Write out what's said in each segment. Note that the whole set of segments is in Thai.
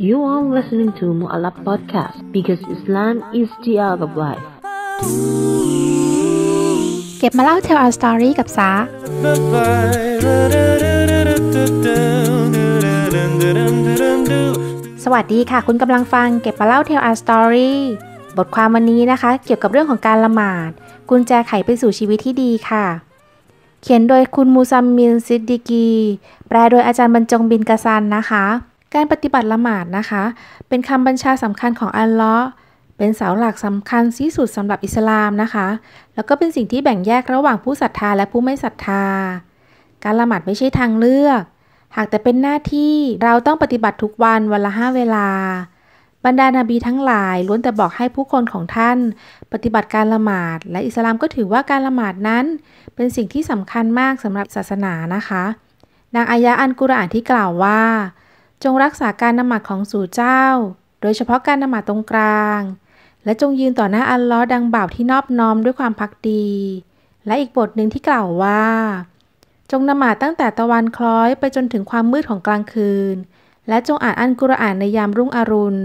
You are listening to Mu'alab Podcast because Islam is the art of life เก็บมาเล่า Tell Our Story กับซาสวัสดีค่ะ คุณกำลังฟังเก็บมาเล่า Tell Our Story บทความวันนี้นะคะ เกี่ยวกับเรื่องของการละหมาด กุญแจไขไปสู่ชีวิตที่ดีค่ะเขียนโดยคุณมูซัมมินซิดดิกี แปลโดยอาจารย์บรรจงบินกะซันนะคะ การปฏิบัติละหมาดนะคะ เป็นคำบัญชาสำคัญของอัลลอฮ์เป็นเสาหลักสำคัญที่สุดสำหรับอิสลามนะคะ แล้วก็เป็นสิ่งที่แบ่งแยกระหว่างผู้ศรัทธาและผู้ไม่ศรัทธา การละหมาดไม่ใช่ทางเลือก หากแต่เป็นหน้าที่เราต้องปฏิบัติทุกวันวันละห้าเวลาบรรดานาบีทั้งหลายล้วนแต่บอกให้ผู้คนของท่านปฏิบัติการละหมาด และอิสลามก็ถือว่าการละหมาดนั้นเป็นสิ่งที่สำคัญมากสำหรับศาสนานะคะดังอายะอันกุรอานที่กล่าวว่า จงรักษาการนมัดของสู่เจ้า โดยเฉพาะการนมัดตรงกลาง และจงยืนต่อหน้าอัลลอฮ์ดังบ่าวที่นอบน้อมด้วยความพักดี และอีกบทหนึ่งที่กล่าวว่า จงนมาตั้งแต่ตะวันคล้อยไปจนถึงความมืดของกลางคืนและจงอ่านอันกุรอานในยามรุ่งอรุณ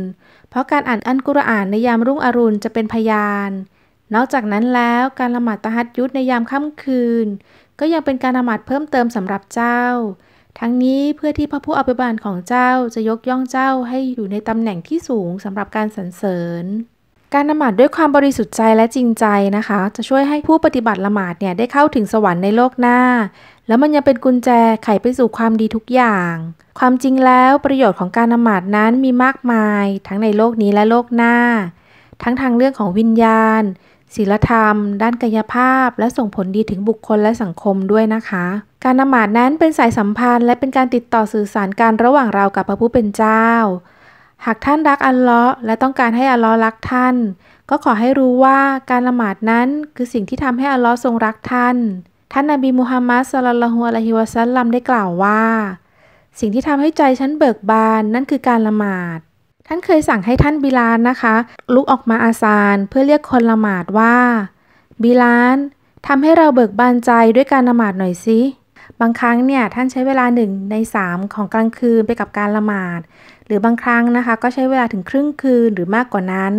เพราะการอ่านอันกุรอานในยามรุ่งอรุณจะเป็นพยาน นอกจากนั้นแล้วการละหมาดตะฮัดยุธในยามค่ำคืน ก็ยังเป็นการละหมาดเพิ่มเติมสำหรับเจ้า ทั้งนี้เพื่อที่พระผู้อภิบาลของเจ้าจะยกย่องเจ้าให้อยู่ในตำแหน่งที่สูงสำหรับการสรรเสริญ การละหมาดด้วยความบริสุทธิ์ใจและจริงใจนะคะ จะช่วยให้ผู้ปฏิบัติละหมาดเนี่ยได้เข้าถึงสวรรค์ในโลกหน้าแล้วมันยังเป็นกุญแจไขไปสู่ความดีทุกอย่าง ความจริงแล้วประโยชน์ของการนมาดนั้นมีมากมาย ทั้งในโลกนี้และโลกหน้า ทั้งทางเรื่องของวิญญาณ ศีลธรรม ด้านกายภาพ และส่งผลดีถึงบุคคลและสังคมด้วยนะคะ การนมาดนั้นเป็นสายสัมพันธ์ และเป็นการติดต่อสื่อสารการระหว่างเรากับพระผู้เป็นเจ้า หากท่านรักอัลลอฮ์และต้องการให้อัลลอฮ์รักท่าน ก็ขอให้รู้ว่าการละหมาดนั้นคือสิ่งที่ทำให้อัลลอฮ์ทรงรักท่านท่านนบีมูฮัมมัดสลลัลฮุอะลัยฮิวะซัลลัมได้กล่าวว่าสิ่งที่ทำให้ใจฉันเบิกบานนั่นคือการละหมาด ท่านเคยสั่งให้ท่านบิลานนะคะลุกออกมาอาซานเพื่อเรียกคนละหมาดว่าบิลานทำให้เราเบิกบานใจด้วยการละหมาดหน่อยสิบางครั้งเนี่ยท่านใช้เวลาหนึ่งในสามของกลางคืนไปกับการละหมาด หรือบางครั้งนะคะก็ใช้เวลาถึงครึ่งคืนหรือมากกว่านั้น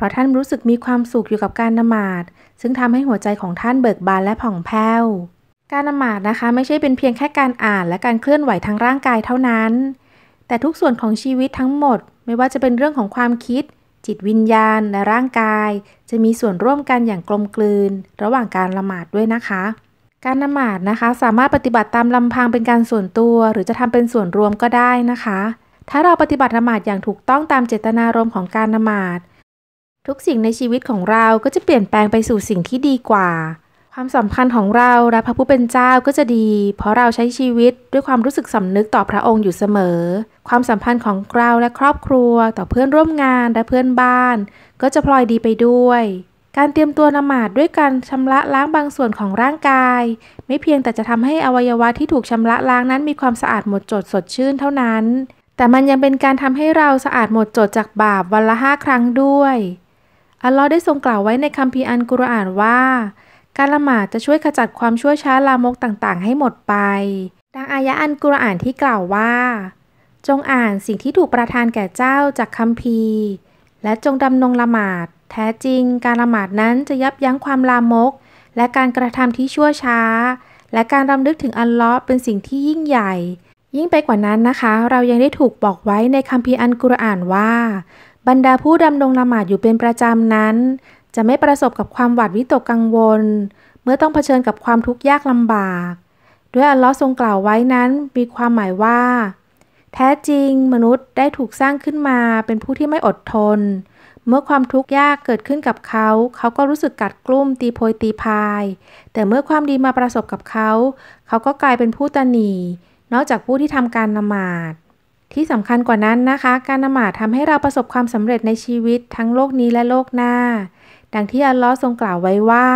เพราะท่านรู้สึกมีความสุขอยู่กับการนมาดซึ่งทำให้หัวใจของท่านเบิกบานและผ่องแผ้ว การนมาดนะคะ ไม่ใช่เป็นเพียงแค่การอ่านและการเคลื่อนไหวทางร่างกายเท่านั้น แต่ทุกส่วนของชีวิตทั้งหมดไม่ว่าจะเป็นเรื่องของความคิด จิตวิญญาณ และร่างกาย จะมีส่วนร่วมกันอย่างกลมกลืน ระหว่างการละหมาดด้วยนะคะ การละหมาดนะคะสามารถปฏิบัติตามลำพังเป็นการส่วนตัว หรือจะทำเป็นส่วนรวมก็ได้นะคะ ถ้าเราปฏิบัติละหมาดอย่างถูกต้องตามเจตนารมณ์ของการละหมาดทุกสิ่งในชีวิตของเราก็จะเปลี่ยนแปลงไปสู่สิ่งที่ดีกว่า ความสัมพันธ์ของเราและพระผู้เป็นเจ้าก็จะดี เพราะเราใช้ชีวิตด้วยความรู้สึกสำนึกต่อพระองค์อยู่เสมอ ความสัมพันธ์ของเราและครอบครัวต่อเพื่อนร่วมงานและเพื่อนบ้านก็จะพลอยดีไปด้วย การเตรียมตัวละหมาดด้วยการชำระล้างบางส่วนของร่างกายไม่เพียงแต่จะทำให้อวัยวะที่ถูกชำระล้างนั้นมีความสะอาดหมดจดสดชื่นเท่านั้น แต่มันยังเป็นการทำให้เราสะอาดหมดจดจากบาปวันละห้าครั้งด้วยอัลลอฮ์ได้ทรงกล่าวไว้ในคัมภีร์อันกุรอานว่า การละหมาดจะช่วยขจัดความชั่วช้าลามกต่างๆให้หมดไป ดังอายะอันกุรอานที่กล่าวว่า จงอ่านสิ่งที่ถูกประทานแก่เจ้าจากคัมภีร์ และจงดำนงละหมาด แท้จริง การละหมาดนั้นจะยับยั้งความลามก และการกระทำที่ชั่วช้า และการรำลึกถึงอัลลอฮ์เป็นสิ่งที่ยิ่งใหญ่ ยิ่งไปกว่านั้นนะคะ เรายังได้ถูกบอกไว้ในคัมภีร์อันกุรอานว่าบรรดาผู้ดำรงละหมาดอยู่เป็นประจำนั้น จะไม่ประสบกับความหวาดวิตกกังวล เมื่อต้องเผชิญกับความทุกข์ยากลำบาก ด้วยอัลลอฮ์ทรงกล่าวไว้นั้นมีความหมายว่า แท้จริง มนุษย์ได้ถูกสร้างขึ้นมา เป็นผู้ที่ไม่อดทน เมื่อความทุกข์ยากเกิดขึ้นกับเขา เขาก็รู้สึกกัดกลุ้มตีโพยตีพาย แต่เมื่อความดีมาประสบกับเขา เขาก็กลายเป็นผู้ตนีนอกจากผู้ที่ทำการละหมาดที่สำคัญกว่านั้นนะคะ การละหมาดทำให้เราประสบความสำเร็จในชีวิตทั้งโลกนี้และโลกหน้า ดังที่อัลลอฮ์ทรงกล่าวไว้ว่า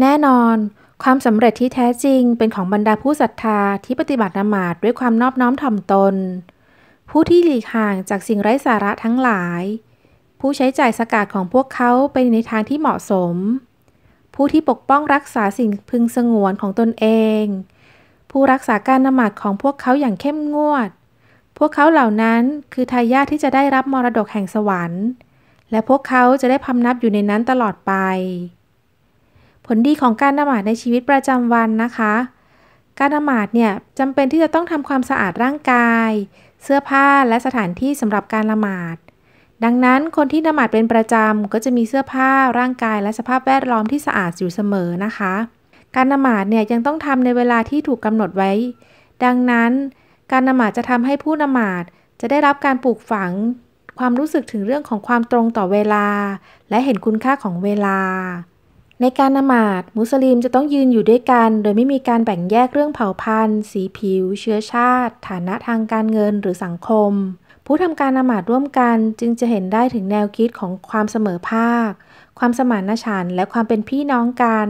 แน่นอน ความสำเร็จที่แท้จริง เป็นของบรรดาผู้ศรัทธาที่ปฏิบัติละหมาดด้วยความนอบน้อมถ่อมตน ผู้ที่หลีกห่างจากสิ่งไร้สาระทั้งหลาย ผู้ใช้จ่ายสกาดของพวกเขาไปในทางที่เหมาะสม ผู้ที่ปกป้องรักษาสิ่งพึงสงวนของตนเอง ผู้รักษาการละหมาดของพวกเขาอย่างเข้มงวดพวกเขาเหล่านั้นคือทายาทที่จะได้รับมรดกแห่งสวรรค์ และพวกเขาจะได้พำนับอยู่ในนั้นตลอดไป ผลดีของการนมาดในชีวิตประจำวันนะคะ การนมาดเนี่ยจำเป็นที่จะต้องทำความสะอาดร่างกายเสื้อผ้าและสถานที่สำหรับการละหมาด ดังนั้นคนที่นมาดเป็นประจำก็จะมีเสื้อผ้าร่างกาย และสภาพแวดล้อมที่สะอาดอยู่เสมอนะคะ การนมาดเนี่ยยังต้องทำในเวลาที่ถูกกำหนดไว้ ดังนั้นการนมาดจะทำให้ผู้นมาดจะได้รับการปลูกฝัง ความรู้สึกถึงเรื่องของความตรงต่อเวลา และเห็นคุณค่าของเวลา ในการนมาดมุสลิมจะต้องยืนอยู่ด้วยกัน โดยไม่มีการแบ่งแยกเรื่องเผ่าพันธุ์ สีผิว เชื้อชาติ ฐานะทางการเงินหรือสังคม ผู้ทำการนมาดร่วมกันจึงจะเห็นได้ถึงแนวคิดของความเสมอภาค ความสมานฉันท์และความเป็นพี่น้องกัน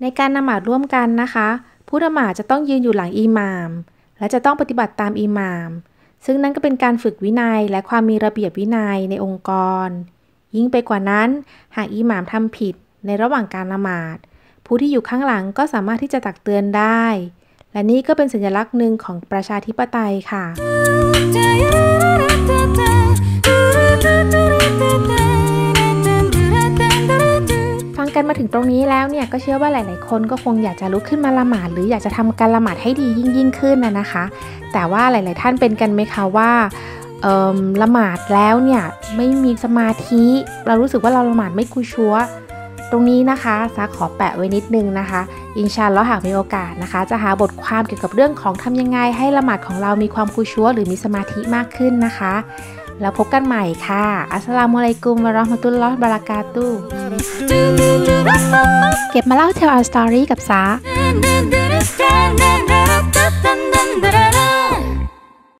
ในการนมาดร่วมกันนะคะ ผู้นมาดจะต้องยืนอยู่หลังอิหมามและจะต้องปฏิบัติตามอิหม่าม ซึ่งนั่นก็เป็นการฝึกวินัยและความมีระเบียบวินัยในองค์กร ยิ่งไปกว่านั้น หากอิหม่ามทำผิดในระหว่างการละหมาด ผู้ที่อยู่ข้างหลังก็สามารถที่จะตักเตือนได้ และนี่ก็เป็นสัญลักษณ์หนึ่งของประชาธิปไตยค่ะกันมาถึงตรงนี้แล้วเนี่ยก็เชื่อว่าหลาย ๆ คน ก็คงอยากจะลุกขึ้นมาละหมาด หรืออยากจะทำการละหมาดให้ดียิ่งยิ่งขึ้นนะนะคะ แต่ว่าหลาย ๆ ท่านเป็นกันไหมคะว่าละหมาดแล้วเนี่ยไม่มีสมาธิ เรารู้สึกว่าเราละหมาดไม่คุชัวตรงนี้นะคะซาขอแปะไว้นิดนึงนะคะอินชาแล้วหากมีโอกาสนะคะ จะหาบทความเกี่ยวกับเรื่องของทำยังไงให้ละหมาดของเรามีความคุชัวหรือมีสมาธิมากขึ้นนะคะแล้วพบกันใหม่ค่ะ อัสลามุอะลัยกุม วะราะห์มะตุลลอฮ์บะรากาตุเก็บมาเล่าเทลอาสตอรี่กับซา